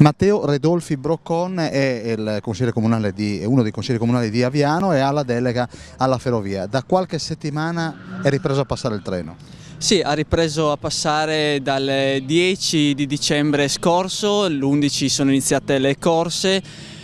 Matteo Redolfi Broccon è di, uno dei consiglieri comunali di Aviano e ha la delega alla ferrovia. Da qualche settimana è ripreso a passare il treno. Sì, ha ripreso a passare dal 10 di dicembre scorso, l'11 sono iniziate le corse,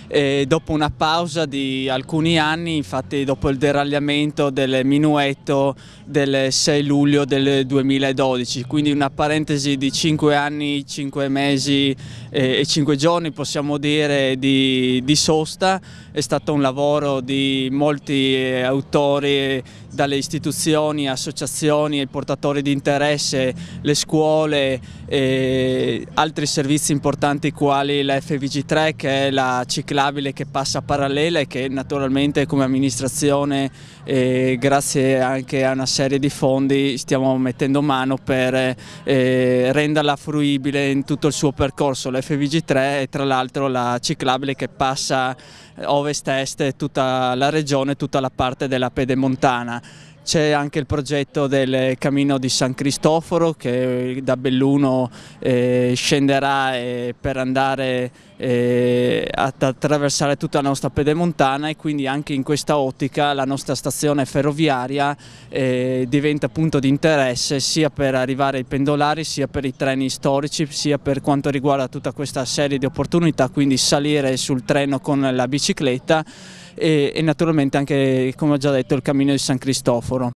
e dopo una pausa di alcuni anni, infatti dopo il deragliamento del minuetto del 6 luglio del 2012, quindi una parentesi di 5 anni, 5 mesi e 5 giorni possiamo dire di, di sosta, è stato un lavoro di molti eh, autori dalle istituzioni, associazioni e portatori di interesse, le scuole e altri servizi importanti quali la FVG3 che è la ciclabile che passa parallela e che naturalmente come amministrazione eh, grazie anche a una serie di fondi stiamo mettendo mano per eh, renderla fruibile in tutto il suo percorso. La FVG3 è tra l'altro la ciclabile che passa ovest-est tutta la regione, tutta la parte della pedemontana c'è anche il progetto del Cammino di San Cristoforo che da Belluno eh, scenderà eh, per andare eh, ad attraversare tutta la nostra pedemontana e quindi anche in questa ottica la nostra stazione ferroviaria eh, diventa punto di interesse sia per arrivare ai pendolari sia per i treni storici sia per quanto riguarda tutta questa serie di opportunità quindi salire sul treno con la bicicletta e, e naturalmente anche, come ho già detto, il cammino di San Cristoforo.